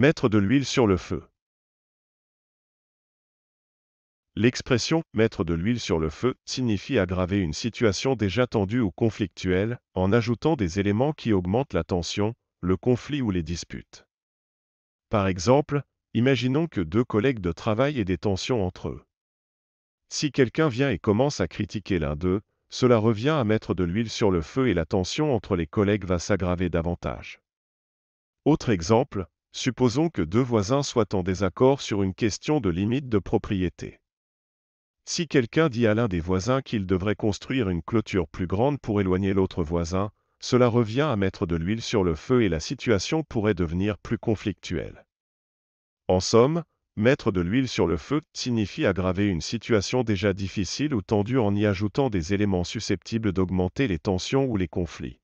Mettre de l'huile sur le feu. L'expression mettre de l'huile sur le feu signifie aggraver une situation déjà tendue ou conflictuelle en ajoutant des éléments qui augmentent la tension, le conflit ou les disputes. Par exemple, imaginons que deux collègues de travail aient des tensions entre eux. Si quelqu'un vient et commence à critiquer l'un d'eux, cela revient à mettre de l'huile sur le feu et la tension entre les collègues va s'aggraver davantage. Autre exemple, Supposons que deux voisins soient en désaccord sur une question de limite de propriété. Si quelqu'un dit à l'un des voisins qu'il devrait construire une clôture plus grande pour éloigner l'autre voisin, cela revient à mettre de l'huile sur le feu et la situation pourrait devenir plus conflictuelle. En somme, mettre de l'huile sur le feu signifie aggraver une situation déjà difficile ou tendue en y ajoutant des éléments susceptibles d'augmenter les tensions ou les conflits.